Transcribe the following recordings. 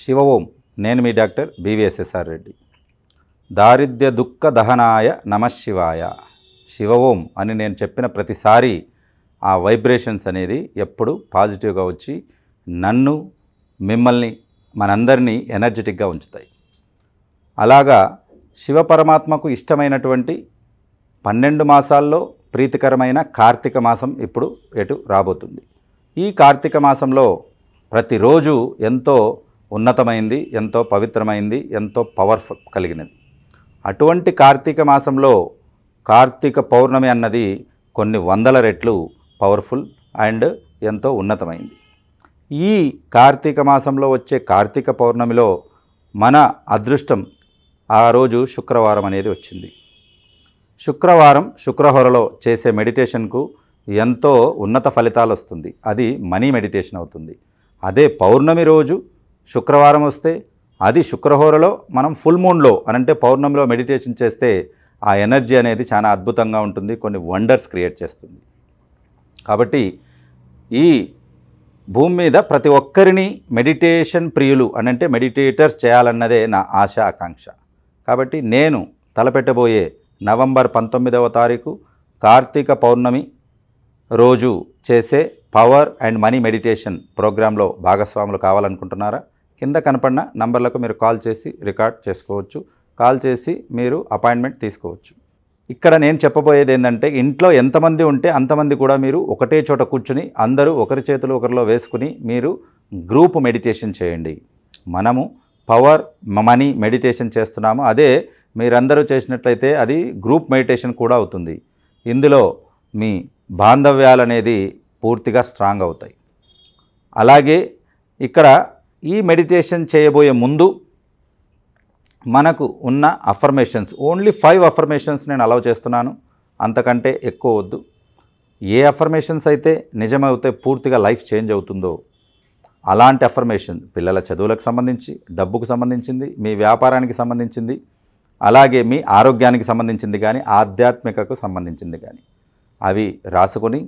శివ ఓం నేను మీ డాక్టర్ బివిఎస్ఎస్ఆర్ రెడ్డి దారిద్ర్య దుఃఖ దహనాయ నమశివాయ శివ ఓం అని నేను చెప్పిన ప్రతిసారి ఆ వైబ్రేషన్స్ అనేది ఎప్పుడు పాజిటివ్గా వచ్చి నన్ను మిమ్మల్ని మనందరినీ ఎనర్జెటిక్గా ఉంచుతాయి అలాగా శివ పరమాత్మకు ఇష్టమైనటువంటి పన్నెండు మాసాల్లో ప్రీతికరమైన కార్తీక మాసం ఇప్పుడు ఎటు రాబోతుంది ఈ కార్తీక మాసంలో ప్రతిరోజు ఎంతో ఉన్నతమైంది ఎంతో పవిత్రమైంది ఎంతో పవర్ఫుల్ కలిగినది అటువంటి కార్తీక మాసంలో కార్తీక పౌర్ణమి అన్నది కొన్ని వందల రెట్లు పవర్ఫుల్ అండ్ ఎంతో ఉన్నతమైంది ఈ కార్తీక మాసంలో వచ్చే కార్తీక పౌర్ణమిలో మన అదృష్టం ఆ రోజు శుక్రవారం అనేది వచ్చింది శుక్రవారం శుక్రహోరలో చేసే మెడిటేషన్కు ఎంతో ఉన్నత ఫలితాలు వస్తుంది అది మనీ మెడిటేషన్ అవుతుంది అదే పౌర్ణమి రోజు శుక్రవారం వస్తే అది శుక్రహోరలో మనం ఫుల్ మూన్లో అనంటే పౌర్ణమిలో మెడిటేషన్ చేస్తే ఆ ఎనర్జీ అనేది చాలా అద్భుతంగా ఉంటుంది కొన్ని వండర్స్ క్రియేట్ చేస్తుంది కాబట్టి ఈ భూమి మీద ప్రతి ఒక్కరిని మెడిటేషన్ ప్రియులు అనంటే మెడిటేటర్స్ చేయాలన్నదే నా ఆశ ఆకాంక్ష కాబట్టి నేను తలపెట్టబోయే నవంబర్ పంతొమ్మిదవ తారీఖు కార్తీక పౌర్ణమి రోజు చేసే పవర్ అండ్ మనీ మెడిటేషన్ ప్రోగ్రాంలో భాగస్వాములు కావాలనుకుంటున్నారా కింద కనపడిన నంబర్లకు మీరు కాల్ చేసి రికార్డ్ చేసుకోవచ్చు కాల్ చేసి మీరు అపాయింట్మెంట్ తీసుకోవచ్చు ఇక్కడ నేను చెప్పబోయేది ఏంటంటే ఇంట్లో ఎంతమంది ఉంటే అంతమంది కూడా మీరు ఒకటే చోట కూర్చుని అందరూ ఒకరి చేతులు ఒకరిలో వేసుకుని మీరు గ్రూప్ మెడిటేషన్ చేయండి మనము పవర్ మనీ మెడిటేషన్ చేస్తున్నాము అదే మీరందరూ చేసినట్లయితే అది గ్రూప్ మెడిటేషన్ కూడా అవుతుంది ఇందులో మీ బాంధవ్యాలు అనేది పూర్తిగా స్ట్రాంగ్ అవుతాయి అలాగే ఇక్కడ ఈ మెడిటేషన్ చేయబోయే ముందు మనకు ఉన్న అఫర్మేషన్స్ ఓన్లీ ఫైవ్ అఫర్మేషన్స్ నేను అలవ్ చేస్తున్నాను అంతకంటే ఎక్కువ వద్దు ఏ అఫర్మేషన్స్ అయితే నిజమైతే పూర్తిగా లైఫ్ చేంజ్ అవుతుందో అలాంటి అఫర్మేషన్ పిల్లల చదువులకు సంబంధించి డబ్బుకు సంబంధించింది మీ వ్యాపారానికి సంబంధించింది అలాగే మీ ఆరోగ్యానికి సంబంధించింది కానీ ఆధ్యాత్మికకు సంబంధించింది కానీ అవి రాసుకొని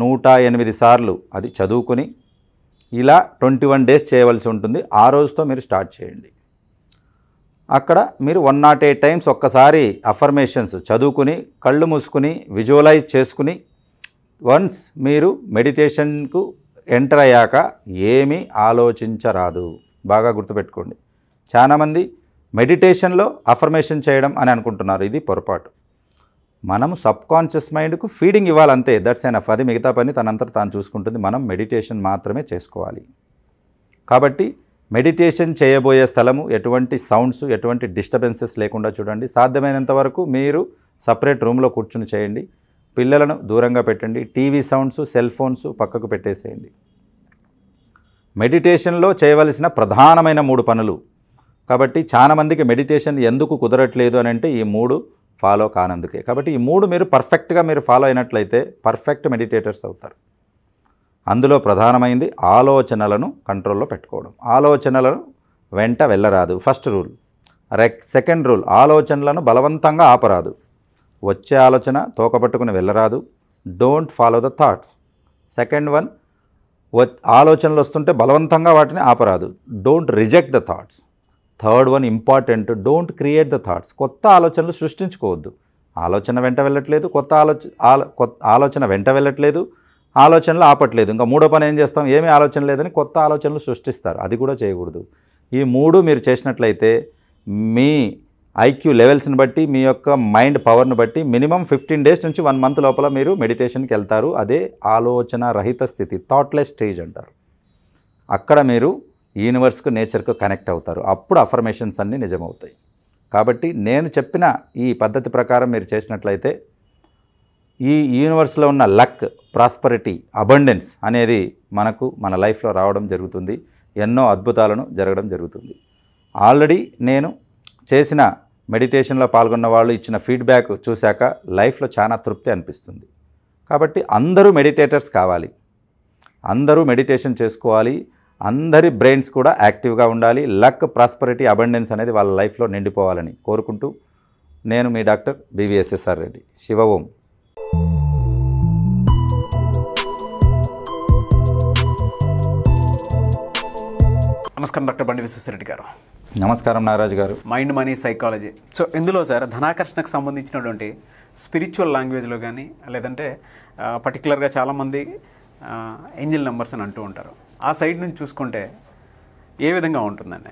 నూట ఎనిమిది సార్లు అది చదువుకొని ఇలా ట్వంటీ వన్ డేస్ చేయవలసి ఉంటుంది ఆ రోజుతో మీరు స్టార్ట్ చేయండి అక్కడ మీరు వన్ నాట్ ఎయిట్ టైమ్స్ ఒక్కసారి అఫర్మేషన్స్ చదువుకుని కళ్ళు మూసుకుని విజువలైజ్ చేసుకుని వన్స్ మీరు మెడిటేషన్కు ఎంటర్ అయ్యాక ఏమీ ఆలోచించరాదు బాగా గుర్తుపెట్టుకోండి చాలామంది మెడిటేషన్లో అఫర్మేషన్ చేయడం అని అనుకుంటున్నారు ఇది పొరపాటు మనం సబ్ కాన్షియస్ మైండ్కు ఫీడింగ్ ఇవ్వాలంతే దట్స్ ఎనఫ్ అది మిగతా పని తనంతా తాను చూసుకుంటుంది మనం మెడిటేషన్ మాత్రమే చేసుకోవాలి కాబట్టి మెడిటేషన్ చేయబోయే స్థలము ఎటువంటి సౌండ్స్ ఎటువంటి డిస్టర్బెన్సెస్ లేకుండా చూడండి సాధ్యమైనంత వరకు మీరు సపరేట్ రూమ్లో కూర్చుని చేయండి పిల్లలను దూరంగా పెట్టండి టీవీ సౌండ్స్ సెల్ ఫోన్స్ పక్కకు పెట్టేసేయండి మెడిటేషన్లో చేయవలసిన ప్రధానమైన మూడు పనులు కాబట్టి చాలామందికి మెడిటేషన్ ఎందుకు కుదరట్లేదు అని అంటే ఈ మూడు ఫాలో కానందుకే కాబట్టి ఈ మూడు మీరు పర్ఫెక్ట్గా మీరు ఫాలో అయినట్లయితే పర్ఫెక్ట్ మెడిటేటర్స్ అవుతారు అందులో ప్రధానమైంది ఆలోచనలను కంట్రోల్లో పెట్టుకోవడం ఆలోచనలను వెంట వెళ్ళరాదు ఫస్ట్ రూల్ రెక్ సెకండ్ రూల్ ఆలోచనలను బలవంతంగా ఆపరాదు వచ్చే ఆలోచన తోకపట్టుకుని వెళ్ళరాదు don't follow the thoughts second one ఆలోచనలు వస్తుంటే బలవంతంగా వాటిని ఆపరాదు don't reject the thoughts third one important don't create the thoughts కొత్త ఆలోచనలు సృష్టించుకోవద్దు ఆలోచన వెంట వెళ్ళట్లేదు కొత్త ఆలోచన ఆలోచన వెంట వెళ్ళట్లేదు ఆలోచనలు ఆపట్లేదు ఇంకా మూడో పని ఏం చేస్తాం ఏమీ ఆలోచన లేదని కొత్త ఆలోచనలు సృష్టిస్తారు అది కూడా చేయకూడదు ఈ మూడు మీరు చేసినట్లయితే మీ ఐక్యూ లెవెల్స్ని బట్టి మీ యొక్క మైండ్ పవర్ని బట్టి మినిమం ఫిఫ్టీన్ డేస్ నుంచి వన్ మంత్ లోపల మీరు మెడిటేషన్కి వెళ్తారు అదే ఆలోచన రహిత స్థితి థాట్లెస్ స్టేజ్ అంటారు అక్కడ మీరు యూనివర్స్కు నేచర్కు కనెక్ట్ అవుతారు అప్పుడు అఫర్మేషన్స్ అన్నీ నిజమవుతాయి కాబట్టి నేను చెప్పిన ఈ పద్ధతి ప్రకారం మీరు చేసినట్లయితే ఈ యూనివర్స్లో ఉన్న లక్ ప్రాస్పరిటీ అబండెన్స్ అనేది మనకు మన లైఫ్లో రావడం జరుగుతుంది ఎన్నో అద్భుతాలను జరగడం జరుగుతుంది ఆల్రెడీ నేను చేసిన మెడిటేషన్లో పాల్గొన్న వాళ్ళు ఇచ్చిన ఫీడ్బ్యాక్ చూశాక లైఫ్లో చాలా తృప్తి అనిపిస్తుంది కాబట్టి అందరూ మెడిటేటర్స్ కావాలి అందరూ మెడిటేషన్ చేసుకోవాలి అందరి బ్రెయిన్స్ కూడా యాక్టివ్గా ఉండాలి లక్ ప్రాస్పరిటీ అబండెన్స్ అనేది వాళ్ళ లైఫ్లో నిండిపోవాలని కోరుకుంటూ నేను మీ డాక్టర్ బీవీఎస్ఎస్ఆర్ రెడ్డి శివ ఓం నమస్కారం డాక్టర్ బండి విశ్వశ్రెడ్డి గారు నమస్కారం నారాజు గారు మైండ్ మనీ సైకాలజీ సో ఇందులో సార్ ధనాకర్షణకు సంబంధించినటువంటి స్పిరిచువల్ లాంగ్వేజ్లో కానీ లేదంటే పర్టికులర్గా చాలామంది ఏంజిల్ నెంబర్స్ అని అంటూ ఉంటారు ఆ సైడ్ నుంచి చూసుకుంటే ఏ విధంగా ఉంటుందండి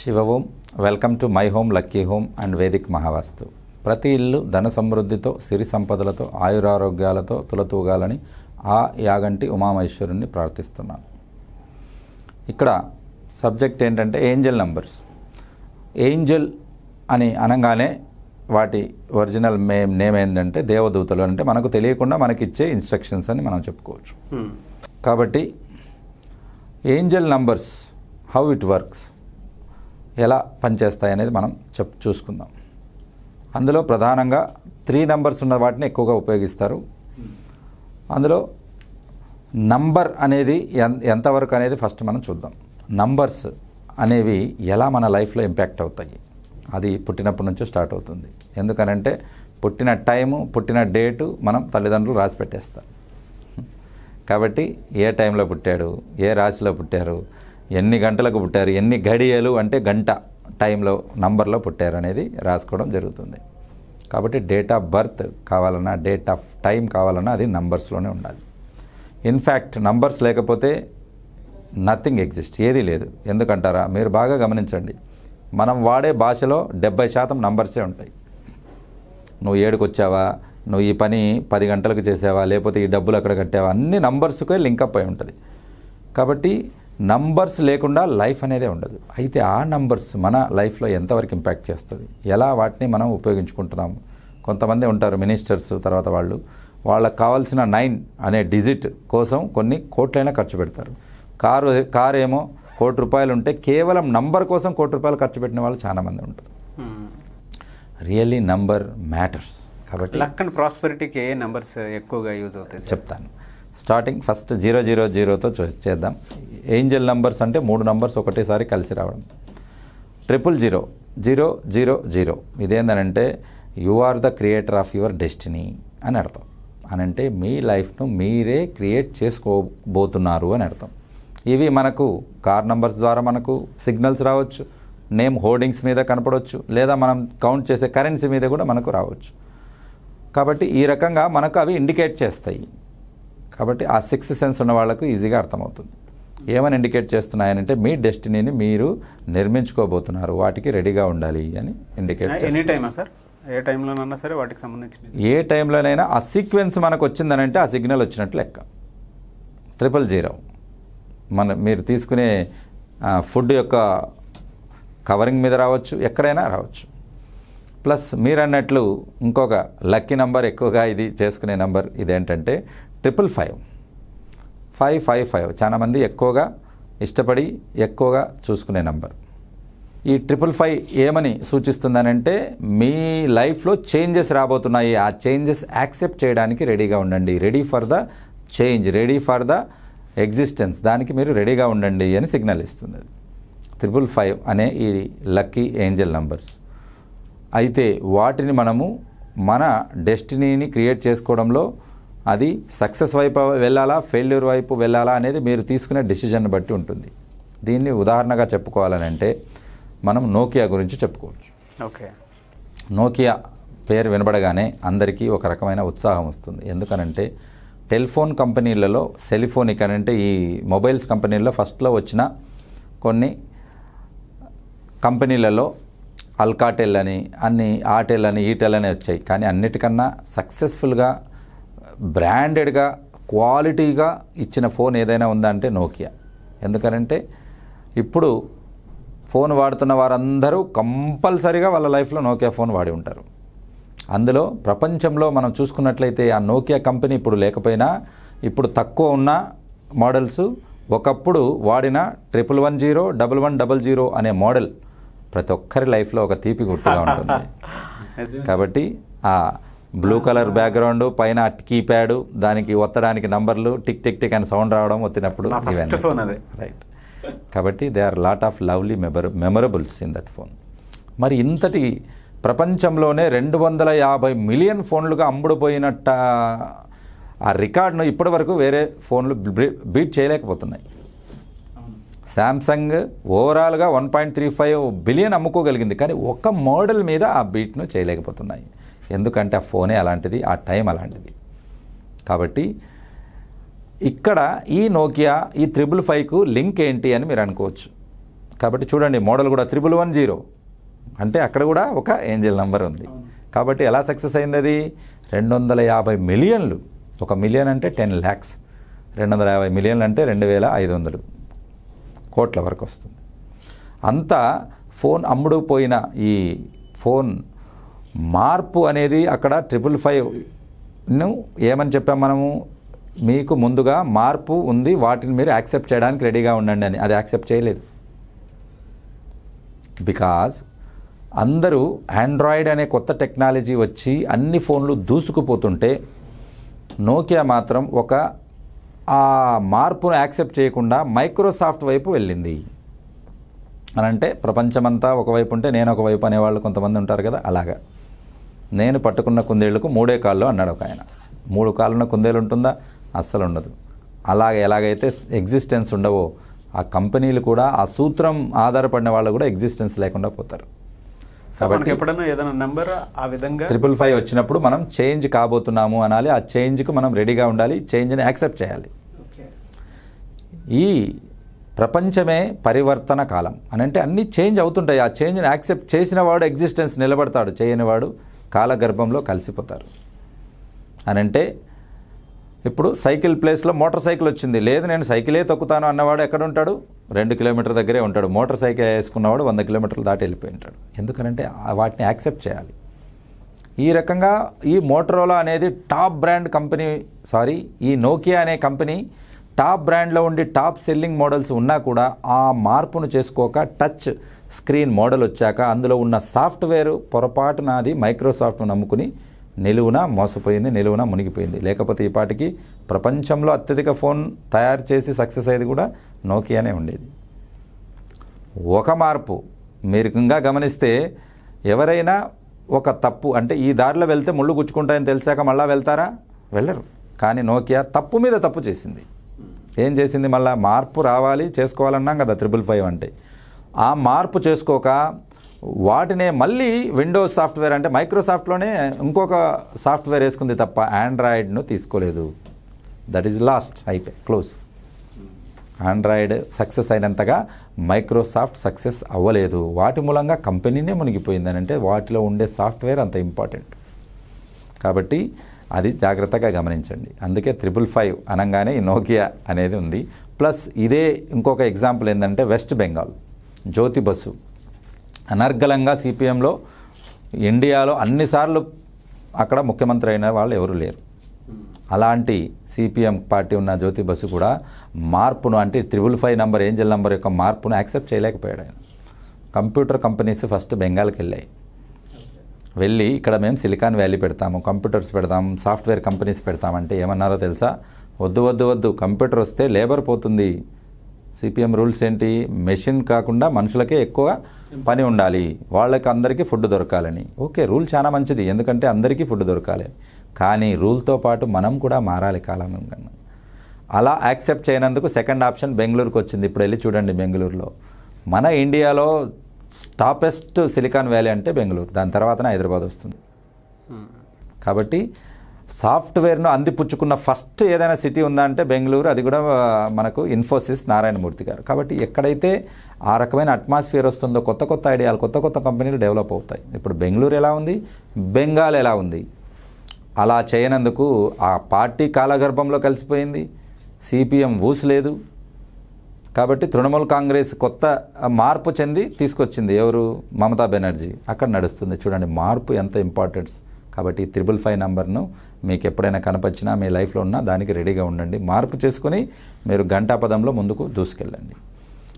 Shiva Om welcome to my home lucky home and Vedic Mahavastu ప్రతి ఇల్లు ధన సమృద్ధితో సిరి సంపదలతో ఆయురారోగ్యాలతో తులతూగాలని ఆ యాగంటి ఉమామహేశ్వరుణ్ణి ప్రార్థిస్తున్నాను ఇక్కడ సబ్జెక్ట్ ఏంటంటే ఏంజల్ నంబర్స్ ఏంజల్ అని అనగానే వాటి ఒరిజినల్ మేమ్ నేమ్ ఏంటంటే దేవదూతలు అంటే మనకు తెలియకుండా మనకిచ్చే ఇన్స్ట్రక్షన్స్ అని మనం చెప్పుకోవచ్చు కాబట్టి angel numbers how it works ఎలా పనిచేస్తాయి అనేది మనం చెప్ చూసుకుందాం అందులో ప్రధానంగా త్రీ నంబర్స్ ఉన్న వాటిని ఎక్కువగా ఉపయోగిస్తారు అందులో నంబర్ అనేది ఎంతవరకు అనేది ఫస్ట్ మనం చూద్దాం నంబర్స్ అనేవి ఎలా మన లైఫ్లో ఇంపాక్ట్ అవుతాయి అది పుట్టినప్పటి నుంచో స్టార్ట్ అవుతుంది ఎందుకనంటే పుట్టిన టైము పుట్టిన డేటు మనం తల్లిదండ్రులు రాసి పెట్టేస్తారు కాబట్టి ఏ టైంలో పుట్టాడు ఏ రాశిలో పుట్టారు ఎన్ని గంటలకు పుట్టారు ఎన్ని గడియలు అంటే గంట టైంలో నంబర్లో పుట్టారు అనేది రాసుకోవడం జరుగుతుంది కాబట్టి డేట్ ఆఫ్ బర్త్ కావాలన్నా డేట్ ఆఫ్ టైం కావాలన్నా అది నంబర్స్లోనే ఉండాలి ఇన్ఫ్యాక్ట్ నంబర్స్ లేకపోతే నథింగ్ ఎగ్జిస్ట్ ఏదీ లేదు ఎందుకంటారా మీరు బాగా గమనించండి మనం వాడే భాషలో డెబ్బై శాతం నంబర్సే ఉంటాయి నువ్వు ఏడుకొచ్చావా నువ్వు ఈ పని పది గంటలకు చేసావా లేకపోతే ఈ డబ్బులు అక్కడ కట్టావా అన్ని నంబర్స్కే అప్ అయి ఉంటుంది కాబట్టి నంబర్స్ లేకుండా లైఫ్ అనేదే ఉండదు అయితే ఆ నంబర్స్ మన లైఫ్లో ఎంతవరకు ఇంపాక్ట్ చేస్తుంది ఎలా వాటిని మనం ఉపయోగించుకుంటున్నాము కొంతమంది ఉంటారు మినిస్టర్స్ తర్వాత వాళ్ళు వాళ్ళకి కావాల్సిన నైన్ అనే డిజిట్ కోసం కొన్ని కోట్లైనా ఖర్చు పెడతారు కారు కారు ఏమో కోటి రూపాయలు ఉంటే కేవలం నంబర్ కోసం కోటి రూపాయలు ఖర్చు పెట్టిన వాళ్ళు చాలామంది ఉంటారు రియల్లీ నంబర్ మ్యాటర్స్ కాబట్టి లక్ అండ్ ప్రాస్పెరిటీకి ఏ నెంబర్స్ ఎక్కువగా యూజ్ అవుతాయి చెప్తాను స్టార్టింగ్ ఫస్ట్ జీరో జీరో జీరోతో చేద్దాం ఏంజల్ నంబర్స్ అంటే మూడు నంబర్స్ ఒకటేసారి కలిసి రావడం triple zero zero zero zero అంటే you are the creator of your destiny అని అర్థం అని అంటే మీ లైఫ్ను మీరే క్రియేట్ చేసుకోబోతున్నారు అని అర్థం ఇవి మనకు కార్ నంబర్స్ ద్వారా మనకు సిగ్నల్స్ రావచ్చు నేమ్ హోర్డింగ్స్ మీద కనపడవచ్చు లేదా మనం కౌంట్ చేసే కరెన్సీ మీద కూడా మనకు రావచ్చు కాబట్టి ఈ రకంగా మనకు అవి ఇండికేట్ చేస్తాయి కాబట్టి ఆ సిక్స్త్ సెన్స్ ఉన్న వాళ్ళకు ఈజీగా అర్థమవుతుంది ఏమని ఇండికేట్ చేస్తున్నాయనంటే మీ డెస్టినీని మీరు నిర్మించుకోబోతున్నారు వాటికి రెడీగా ఉండాలి అని ఇండికేట్ ఎనీ టైమా సార్ ఏ టైంలోనైనా సరే వాటికి సంబంధించి ఏ టైంలోనైనా ఆ సీక్వెన్స్ మనకు వచ్చిందనంటే ఆ సిగ్నల్ వచ్చినట్లు లెక్క ట్రిపుల్ జీరో మన మీరు తీసుకునే ఫుడ్ యొక్క కవరింగ్ మీద రావచ్చు ఎక్కడైనా రావచ్చు ప్లస్ మీరన్నట్లు ఇంకొక లక్కీ నంబర్ ఎక్కువగా ఇది చేసుకునే నంబర్ ఇదేంటంటే triple five five five five చాలామంది ఎక్కువగా ఇష్టపడి ఎక్కువగా చూసుకునే నంబర్ ఈ ట్రిపుల్ ఫైవ్ ఏమని సూచిస్తుందనంటే మీ లైఫ్లో చేంజెస్ రాబోతున్నాయి ఆ చేంజెస్ యాక్సెప్ట్ చేయడానికి రెడీగా ఉండండి ready for the change ready for the existence దానికి మీరు రెడీగా ఉండండి అని సిగ్నల్ ఇస్తుంది ట్రిపుల్ ఫైవ్ అనే ఈ లక్కీ ఏంజల్ నంబర్స్ అయితే వాటిని మనము మన డెస్టినీని క్రియేట్ చేసుకోవడంలో అది సక్సెస్ వైపు వెళ్ళాలా ఫెయిల్యూర్ వైపు వెళ్ళాలా అనేది మీరు తీసుకునే డిసిజన్ బట్టి ఉంటుంది దీన్ని ఉదాహరణగా చెప్పుకోవాలని అంటే మనం నోకియా గురించి చెప్పుకోవచ్చు ఓకే నోకియా పేరు వినబడగానే అందరికీ ఒక రకమైన ఉత్సాహం వస్తుంది ఎందుకనంటే టెలిఫోన్ కంపెనీలలో సెలిఫోనిక్ అని అంటే ఈ మొబైల్స్ కంపెనీల్లో ఫస్ట్లో వచ్చిన కొన్ని కంపెనీలలో అల్కాటెల్ అని అన్ని ఆటెల్ అని ఈటెల్ అని వచ్చాయి కానీ అన్నిటికన్నా సక్సెస్ఫుల్గా బ్రాండెడ్గా క్వాలిటీగా ఇచ్చిన ఫోన్ ఏదైనా ఉందా అంటే నోకియా ఎందుకనంటే ఇప్పుడు ఫోన్ వాడుతున్న వారందరూ కంపల్సరీగా వాళ్ళ లైఫ్లో నోకియా ఫోన్ వాడి ఉంటారు అందులో ప్రపంచంలో మనం చూసుకున్నట్లయితే ఆ నోకియా కంపెనీ ఇప్పుడు లేకపోయినా ఇప్పుడు తక్కువ ఉన్న మోడల్స్ ఒకప్పుడు వాడిన triple one zero double one double zero అనే మోడల్ ప్రతి ఒక్కరి లైఫ్లో ఒక తీపి గుర్తుగా ఉంటుంది కాబట్టి ఆ బ్లూ కలర్ బ్యాక్గ్రౌండ్ పైన కీప్యాడ్ దానికి ఒత్తడానికి నంబర్లు టిక్ టిక్ టిక్ అని సౌండ్ రావడం ఒత్తినప్పుడు రైట్ కాబట్టి they are lot of lovely మెమర మెమరబుల్స్ ఇన్ దట్ ఫోన్ మరి ఇంతటి ప్రపంచంలోనే రెండు వందల యాభై మిలియన్ ఫోన్లుగా అమ్ముడుపోయినట్ట ఆ రికార్డును ఇప్పటి వరకు వేరే ఫోన్లు బీట్ చేయలేకపోతున్నాయి శాంసంగ్ ఓవరాల్గా one point three five billion అమ్ముకోగలిగింది కానీ ఒక్క మోడల్ మీద ఆ బీట్ను చేయలేకపోతున్నాయి ఎందుకంటే ఆ ఫోనే అలాంటిది ఆ టైం అలాంటిది కాబట్టి ఇక్కడ ఈ నోకియా ఈ త్రిబుల్ ఫైవ్కు లింక్ ఏంటి అని మీరు అనుకోవచ్చు కాబట్టి చూడండి మోడల్ కూడా త్రిబుల్ వన్ జీరో అంటే అక్కడ కూడా ఒక ఏంజల్ నెంబర్ ఉంది కాబట్టి ఎలా సక్సెస్ అయింది అది రెండు వందల యాభై మిలియన్లు ఒక మిలియన్ అంటే టెన్ ల్యాక్స్ రెండు వందల యాభై మిలియన్లు అంటే రెండు వేల ఐదు వందలు కోట్ల వరకు వస్తుంది అంతా ఫోన్ అమ్ముడు పోయిన ఈ ఫోన్ మార్పు అనేది అక్కడ ట్రిపుల్ ఫైవ్ను ఏమని చెప్పాం మనము మీకు ముందుగా మార్పు ఉంది వాటిని మీరు యాక్సెప్ట్ చేయడానికి రెడీగా ఉండండి అని అది యాక్సెప్ట్ చేయలేదు బికాజ్ అందరూ ఆండ్రాయిడ్ అనే కొత్త టెక్నాలజీ వచ్చి అన్ని ఫోన్లు దూసుకుపోతుంటే నోకియా మాత్రం ఒక ఆ మార్పును యాక్సెప్ట్ చేయకుండా మైక్రోసాఫ్ట్ వైపు వెళ్ళింది అని అంటే ప్రపంచమంతా ఒకవైపు ఉంటే నేను ఒకవైపు అనేవాళ్ళు కొంతమంది ఉంటారు కదా అలాగా నేను పట్టుకున్న కుందేళ్లకు మూడే కాళ్ళు అన్నాడు ఒక ఆయన మూడు కాళ్ళున్న కుందేలు ఉంటుందా అస్సలు ఉండదు అలాగే ఎలాగైతే ఎగ్జిస్టెన్స్ ఉండవో ఆ కంపెనీలు కూడా ఆ సూత్రం ఆధారపడిన వాళ్ళు కూడా ఎగ్జిస్టెన్స్ లేకుండా పోతారు కాబట్టి ఎప్పుడైనా ఏదైనా నెంబర్ ఆ విధంగా ట్రిపుల్ ఫైవ్ వచ్చినప్పుడు మనం చేంజ్ కాబోతున్నాము అనాలి ఆ చేంజ్కి మనం రెడీగా ఉండాలి చేంజ్ని యాక్సెప్ట్ చేయాలి ఈ ప్రపంచమే పరివర్తన కాలం అని అంటే అన్నీ చేంజ్ అవుతుంటాయి ఆ చేంజ్ని యాక్సెప్ట్ చేసిన వాడు ఎగ్జిస్టెన్స్ నిలబడతాడు చేయనివాడు కాలగర్భంలో కలిసిపోతారు అనంటే ఇప్పుడు సైకిల్ ప్లేస్లో మోటార్ సైకిల్ వచ్చింది లేదు నేను సైకిలే తొక్కుతాను అన్నవాడు ఎక్కడ ఉంటాడు రెండు కిలోమీటర్ దగ్గరే ఉంటాడు మోటార్ సైకిల్ వేసుకున్నవాడు వంద కిలోమీటర్లు దాటి వెళ్ళిపోయి ఉంటాడు ఎందుకంటే వాటిని యాక్సెప్ట్ చేయాలి ఈ రకంగా ఈ మోటరోలా అనేది టాప్ బ్రాండ్ కంపెనీ సారీ ఈ నోకియా అనే కంపెనీ టాప్ బ్రాండ్లో ఉండి టాప్ సెల్లింగ్ మోడల్స్ ఉన్నా కూడా ఆ మార్పును చేసుకోక టచ్ స్క్రీన్ మోడల్ వచ్చాక అందులో ఉన్న సాఫ్ట్వేర్ పొరపాటు నాది మైక్రోసాఫ్ట్ను నమ్ముకుని నిలువున మోసపోయింది నిలువున మునిగిపోయింది లేకపోతే ఈ పాటికి ప్రపంచంలో అత్యధిక ఫోన్ తయారు చేసి సక్సెస్ అయ్యేది కూడా నోకియానే ఉండేది ఒక మార్పు మీరు ఇంకా గమనిస్తే ఎవరైనా ఒక తప్పు అంటే ఈ దారిలో వెళ్తే ముళ్ళు గుచ్చుకుంటాయని తెలిసాక మళ్ళీ వెళ్తారా వెళ్ళరు కానీ నోకియా తప్పు మీద తప్పు చేసింది ఏం చేసింది మళ్ళీ మార్పు రావాలి చేసుకోవాలన్నాం కదా త్రిబుల్ ఫైవ్ అంటే ఆ మార్పు చేసుకోక వాటినే మళ్ళీ విండోస్ సాఫ్ట్వేర్ అంటే మైక్రోసాఫ్ట్లోనే ఇంకొక సాఫ్ట్వేర్ వేసుకుంది తప్ప ఆండ్రాయిడ్ను తీసుకోలేదు దట్ ఈజ్ లాస్ట్ అయిపోయి క్లోజ్ ఆండ్రాయిడ్ సక్సెస్ అయినంతగా మైక్రోసాఫ్ట్ సక్సెస్ అవ్వలేదు వాటి మూలంగా కంపెనీనే అని అంటే వాటిలో ఉండే సాఫ్ట్వేర్ అంత ఇంపార్టెంట్ కాబట్టి అది జాగ్రత్తగా గమనించండి అందుకే త్రిపుల్ ఫైవ్ అనగానే నోకియా అనేది ఉంది ప్లస్ ఇదే ఇంకొక ఎగ్జాంపుల్ ఏంటంటే వెస్ట్ బెంగాల్ జ్యోతి బస్సు అనర్గలంగా సిపిఎంలో ఇండియాలో అన్నిసార్లు అక్కడ ముఖ్యమంత్రి అయిన వాళ్ళు ఎవరు లేరు అలాంటి సిపిఎం పార్టీ ఉన్న జ్యోతి బసు కూడా మార్పును అంటే triple five number angel number యొక్క మార్పును యాక్సెప్ట్ చేయలేకపోయాడు ఆయన కంప్యూటర్ కంపెనీస్ ఫస్ట్ బెంగాల్కి వెళ్ళాయి వెళ్ళి ఇక్కడ మేము సిలికాన్ వ్యాలీ పెడతాము కంప్యూటర్స్ పెడతాం సాఫ్ట్వేర్ కంపెనీస్ పెడతామంటే ఏమన్నారో తెలుసా వద్దు వద్దు వద్దు కంప్యూటర్ వస్తే లేబర్ పోతుంది సిపిఎం రూల్స్ ఏంటి మెషిన్ కాకుండా మనుషులకే ఎక్కువ పని ఉండాలి వాళ్ళకి అందరికీ ఫుడ్ దొరకాలని ఓకే రూల్ చాలా మంచిది ఎందుకంటే అందరికీ ఫుడ్ దొరకాలి కానీ రూల్తో పాటు మనం కూడా మారాలి కాలం అలా యాక్సెప్ట్ చేయనందుకు సెకండ్ ఆప్షన్ బెంగళూరుకు వచ్చింది ఇప్పుడు వెళ్ళి చూడండి బెంగళూరులో మన ఇండియాలో టాపెస్ట్ సిలికాన్ వ్యాలీ అంటే బెంగళూరు దాని తర్వాతనే హైదరాబాద్ వస్తుంది కాబట్టి సాఫ్ట్వేర్ను అందిపుచ్చుకున్న ఫస్ట్ ఏదైనా సిటీ ఉందా అంటే బెంగళూరు అది కూడా మనకు ఇన్ఫోసిస్ నారాయణమూర్తి గారు కాబట్టి ఎక్కడైతే ఆ రకమైన అట్మాస్ఫియర్ వస్తుందో కొత్త కొత్త ఐడియాలు కొత్త కొత్త కంపెనీలు డెవలప్ అవుతాయి ఇప్పుడు బెంగళూరు ఎలా ఉంది బెంగాల్ ఎలా ఉంది అలా చేయనందుకు ఆ పార్టీ కాలగర్భంలో కలిసిపోయింది సిపిఎం ఊసు లేదు కాబట్టి తృణమూల్ కాంగ్రెస్ కొత్త మార్పు చెంది తీసుకొచ్చింది ఎవరు మమతా బెనర్జీ అక్కడ నడుస్తుంది చూడండి మార్పు ఎంత ఇంపార్టెన్స్ కాబట్టి త్రిబుల్ ఫైవ్ నెంబర్ను మీకు ఎప్పుడైనా కనపచ్చినా మీ లైఫ్లో ఉన్నా దానికి రెడీగా ఉండండి మార్పు చేసుకుని మీరు గంటా పదంలో ముందుకు దూసుకెళ్ళండి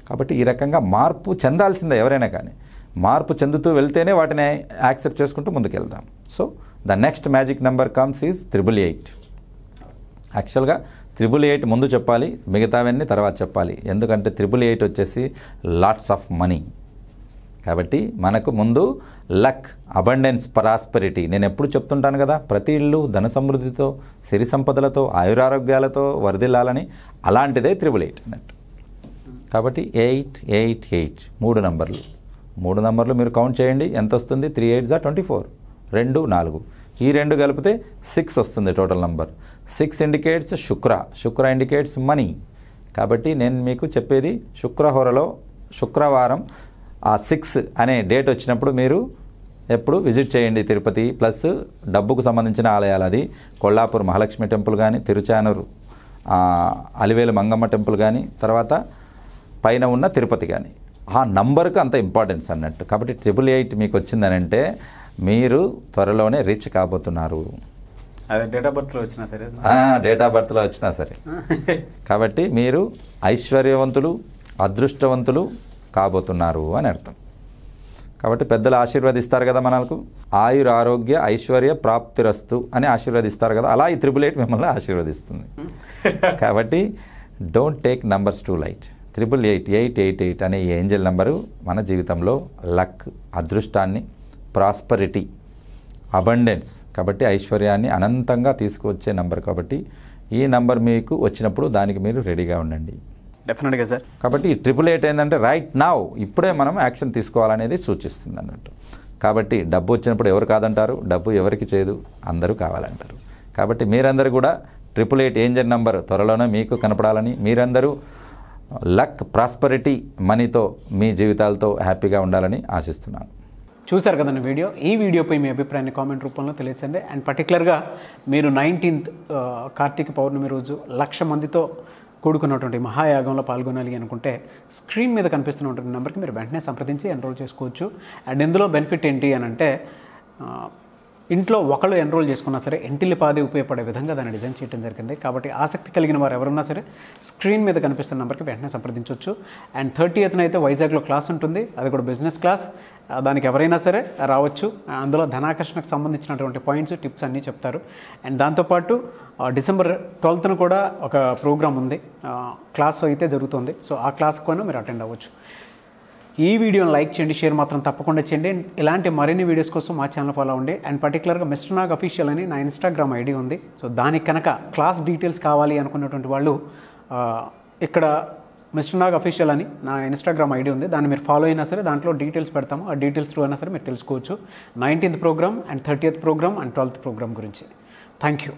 కాబట్టి ఈ రకంగా మార్పు చెందాల్సిందే ఎవరైనా కానీ మార్పు చెందుతూ వెళ్తేనే వాటిని యాక్సెప్ట్ చేసుకుంటూ ముందుకెళ్దాం so the next magic number comes is triple eight యాక్చువల్గా త్రిబుల్ ఎయిట్ ముందు చెప్పాలి మిగతావన్నీ తర్వాత చెప్పాలి ఎందుకంటే త్రిబుల్ ఎయిట్ వచ్చేసి లాట్స్ ఆఫ్ మనీ కాబట్టి మనకు ముందు లక్ అబండెన్స్ పరాస్పరిటీ నేను ఎప్పుడు చెప్తుంటాను కదా ప్రతి ఇల్లు ధన సమృద్ధితో సిరి సంపదలతో ఆయురారోగ్యాలతో వరదిల్లాలని అలాంటిదే త్రిబుల్ ఎయిట్ అన్నట్టు కాబట్టి ఎయిట్ ఎయిట్ ఎయిట్ మూడు నంబర్లు మూడు నంబర్లు మీరు కౌంట్ చేయండి ఎంత వస్తుంది త్రీ ఎయిట్ జా ట్వంటీ ఫోర్ రెండు నాలుగు ఈ రెండు కలిపితే సిక్స్ వస్తుంది టోటల్ నంబర్ సిక్స్ ఇండికేట్స్ శుక్ర శుక్ర ఇండికేట్స్ మనీ కాబట్టి నేను మీకు చెప్పేది శుక్రహోరలో శుక్రవారం ఆ సిక్స్ అనే డేట్ వచ్చినప్పుడు మీరు ఎప్పుడు విజిట్ చేయండి తిరుపతి ప్లస్ డబ్బుకు సంబంధించిన ఆలయాలు అది కొల్లాపూర్ మహాలక్ష్మి టెంపుల్ కానీ తిరుచానూరు అలివేలు మంగమ్మ టెంపుల్ కానీ తర్వాత పైన ఉన్న తిరుపతి కానీ ఆ నంబర్కి అంత ఇంపార్టెన్స్ అన్నట్టు కాబట్టి ట్రిపుల్ ఎయిట్ మీకు వచ్చిందనంటే మీరు త్వరలోనే రీచ్ కాబోతున్నారు అదే డేట్ ఆఫ్ బర్త్లో వచ్చినా సరే డేట్ ఆఫ్ బర్త్లో వచ్చినా సరే కాబట్టి మీరు ఐశ్వర్యవంతులు అదృష్టవంతులు కాబోతున్నారు అని అర్థం కాబట్టి పెద్దలు ఆశీర్వదిస్తారు కదా మనకు ఆయుర ఆరోగ్య ఐశ్వర్య ప్రాప్తిరస్తు అని ఆశీర్వదిస్తారు కదా అలా ఈ త్రిబుల్ ఎయిట్ మిమ్మల్ని ఆశీర్వదిస్తుంది కాబట్టి don't take numbers too light triple eight eight eight eight అనే ఏంజల్ నెంబరు మన జీవితంలో లక్ అదృష్టాన్ని ప్రాస్పరిటీ అబండెన్స్ కాబట్టి ఐశ్వర్యాన్ని అనంతంగా తీసుకువచ్చే నంబర్ కాబట్టి ఈ నంబర్ మీకు వచ్చినప్పుడు దానికి మీరు రెడీగా ఉండండి డెఫినెట్గా సార్ కాబట్టి ట్రిపుల్ ఎయిట్ ఏంటంటే రైట్ నావ్ ఇప్పుడే మనం యాక్షన్ తీసుకోవాలనేది సూచిస్తుంది అన్నట్టు కాబట్టి డబ్బు వచ్చినప్పుడు ఎవరు కాదంటారు డబ్బు ఎవరికి చేయదు అందరూ కావాలంటారు కాబట్టి మీరందరూ కూడా ట్రిపుల్ ఎయిట్ ఏంజర్ నంబర్ త్వరలోనే మీకు కనపడాలని మీరందరూ లక్ ప్రాస్పరిటీ మనీతో మీ జీవితాలతో హ్యాపీగా ఉండాలని ఆశిస్తున్నాను చూశారు కదండి వీడియో ఈ వీడియోపై మీ అభిప్రాయాన్ని కామెంట్ రూపంలో తెలియచండి అండ్ పర్టికులర్గా మీరు నైన్టీన్త్ కార్తీక పౌర్ణమి రోజు లక్ష మందితో కూడుకున్నటువంటి మహాయాగంలో పాల్గొనాలి అనుకుంటే స్క్రీన్ మీద కనిపిస్తున్నటువంటి నెంబర్కి మీరు వెంటనే సంప్రదించి ఎన్రోల్ చేసుకోవచ్చు అండ్ ఇందులో బెనిఫిట్ ఏంటి అని అంటే ఇంట్లో ఒకళ్ళు ఎన్రోల్ చేసుకున్నా సరే ఇంటిల్లిపాది ఉపయోగపడే విధంగా దాన్ని డిజైన్ చేయడం జరిగింది కాబట్టి ఆసక్తి కలిగిన వారు ఎవరున్నా సరే స్క్రీన్ మీద కనిపిస్తున్న నెంబర్కి వెంటనే సంప్రదించవచ్చు అండ్ థర్టీ అయితే వైజాగ్లో క్లాస్ ఉంటుంది అది కూడా బిజినెస్ క్లాస్ దానికి ఎవరైనా సరే రావచ్చు అందులో ధనాకర్షణకు సంబంధించినటువంటి పాయింట్స్ టిప్స్ అన్నీ చెప్తారు అండ్ దాంతోపాటు డిసెంబర్ ట్వెల్త్న కూడా ఒక ప్రోగ్రామ్ ఉంది క్లాస్ అయితే జరుగుతుంది సో ఆ క్లాస్ కూడా మీరు అటెండ్ అవ్వచ్చు ఈ వీడియోని లైక్ చేయండి షేర్ మాత్రం తప్పకుండా చేయండి ఇలాంటి మరిన్ని వీడియోస్ కోసం మా ఛానల్ ఫాలో అవ్వండి అండ్ పర్టికులర్గా మిస్టర్ నాగ్ అఫీషియల్ అని నా ఇన్స్టాగ్రామ్ ఐడి ఉంది సో దానికి కనుక క్లాస్ డీటెయిల్స్ కావాలి అనుకున్నటువంటి వాళ్ళు ఇక్కడ మిస్టర్ నాగ్ అఫీషియల్ అని నా ఇన్స్టాగ్రామ్ ఐడి ఉంది దాన్ని మీరు ఫాలో అయినా సరే దాంట్లో డీటెయిల్స్ పెడతాము ఆ డీటెయిల్స్ త్రూ అయినా సరే మీరు తెలుసుకోవచ్చు nineteenth program and thirtieth program and twelfth program గురించి థ్యాంక్ యూ